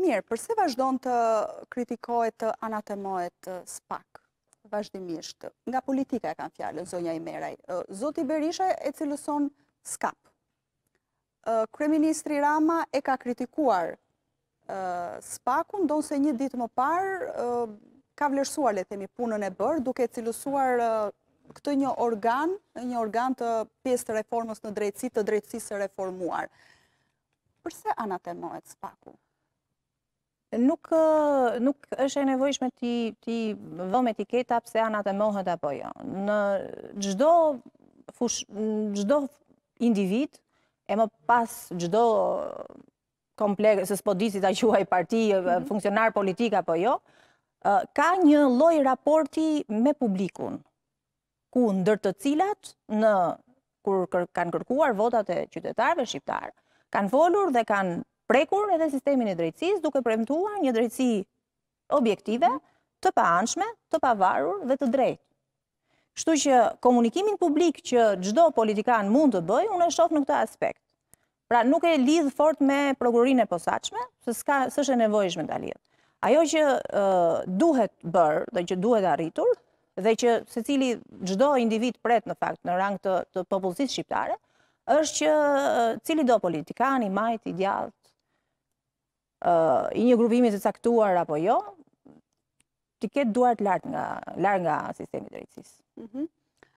Mirë, përse vazhdojnë të kritikojt të anatemojt spak, vazhdimisht, nga politika e kanë fjallë, zonja i meraj. Zoti Berisha e cilëson skap. Kreministri Rama e ka kritikuar spakun, donë se një ditë më parë ka vlerësuar, le themi, punën e bërë, duke cilësuar këtë një organ, një organ të pjesë të reformës në drejtësit të drejtësisë reformuar. Përse anatemojt spakun? Nuk, nuk është e nevojshme ti, ti vëm etiketa pse anat e mohët apo jo. Në gjdo, individ, e më pas gjdo kompleks, se s'po disi ta quaj parti, mhm. funksionar politik apo jo, ka një loj raporti me publikun, ku ndër të cilat, në kur kanë kërkuar votat e qytetarve shqiptarë, kanë folur dhe kanë prekur edhe sistemin e drejtsis duke premtuar një drejtsi objektive mhm. të pa anshme, të pa varur dhe të drejt. Shtu që komunikimin publik që gjdo politikan mund të bëj, unë e shofë në këta aspekt. Pra nuk e lidhë fort me prokurorin e posaqme, se s'ka e nevojshme të lidhë. Ajo që duhet bërë dhe që duhet arritur, dhe që se cili gjdo individ pret në fakt në rang të popullësit shqiptare, është që cili do politikani, majt, idealt, i një grupimi të caktuar apo jo, të ketë duart lartë nga sistemi të rejtësisë. Mhm.